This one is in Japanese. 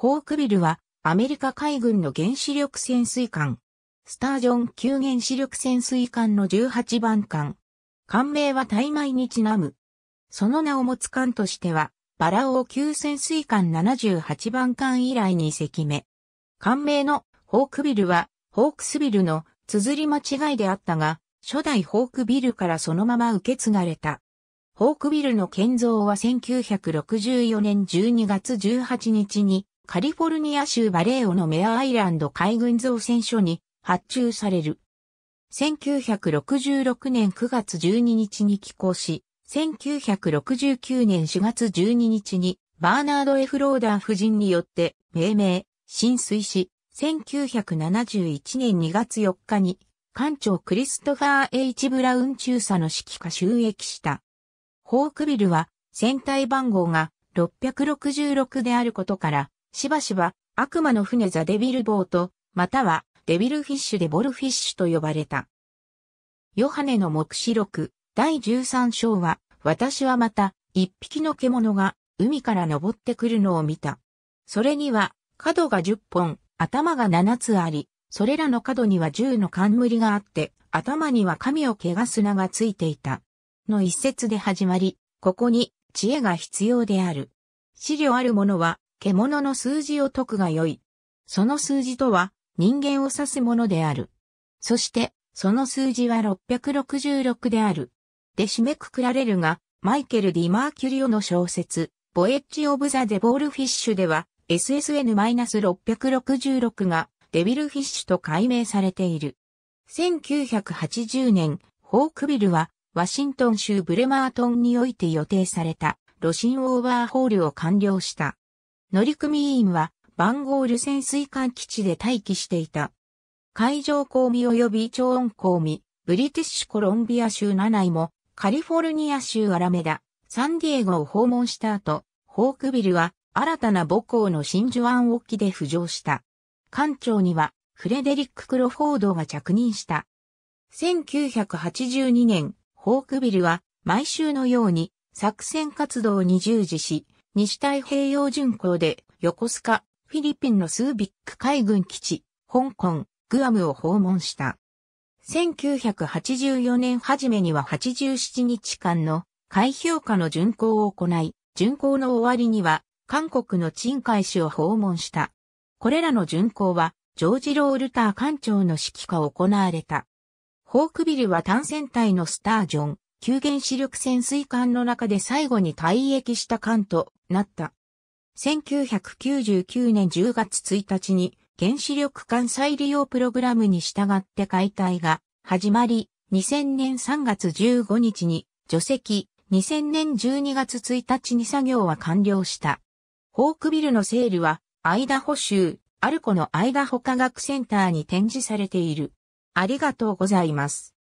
ホークビルはアメリカ海軍の原子力潜水艦。スタージョン級原子力潜水艦の18番艦。艦名は大枚にちなむ。その名を持つ艦としては、バラオー級潜水艦78番艦以来に隻目。艦名のホークビルは、ホークスビルの綴り間違いであったが、初代ホークビルからそのまま受け継がれた。ホークビルの建造は1964年12月18日にカリフォルニア州バレーオのメアアイランド海軍造船所に発注される。1966年9月12日に寄港し、1969年4月12日にバーナード・エフローダー夫人によって命名、浸水し、1971年2月4日に艦長クリストファー・ H・ ブラウン中佐の指揮下収益した。ホークビルは船体番号が666であることからしばしば悪魔の船ザデビルボート、またはデビルフィッシュでボルフィッシュと呼ばれた。ヨハネの目視録第13章は、私はまた一匹の獣が海から登ってくるのを見た。それには角が10本、頭が7つあり、それらの角には銃の冠があって、頭には神を汚す名がついていた。の一節で始まり、ここに知恵が必要である。資料あるものは獣の数字を解くが良い。その数字とは人間を指すものである。そして、その数字は666である。で締めくくられるが、マイケル・ディ・マーキュリオの小説、ボエッジ・オブ・ザ・デ・ボール・フィッシュでは、SSN-666 がデビルフィッシュと解明されている。1980年、ホークビルは、ワシントン州ブレマートンにおいて予定された、ロシンオーバーホールを完了した。乗組員は番号ル潜水艦基地で待機していた。海上公民及び超音公民、ブリティッシュコロンビア州7位も、カリフォルニア州アラメダ、サンディエゴを訪問した後、ホークビルは新たな母校の真珠湾沖で浮上した。艦長にはフレデリック・クロフォードが着任した。1982年、ホークビルは毎週のように作戦活動に従事し、西太平洋巡航で横須賀、フィリピンのスービック海軍基地、香港、グアムを訪問した。1984年初めには87日間の開票下の巡航を行い、巡航の終わりには韓国の陳海市を訪問した。これらの巡航はジョージ・ロールター艦長の指揮下行われた。ホークビルは単船隊のスタージョン、急減視力潜水艦の中で最後に退役した艦となった。1999年10月1日に原子力艦再利用プログラムに従って解体が始まり、2000年3月15日に除籍、2000年12月1日に作業は完了した。ホークビルのセールは、アイダホ州、アルコのアイダホ科学センターに展示されている。ありがとうございます。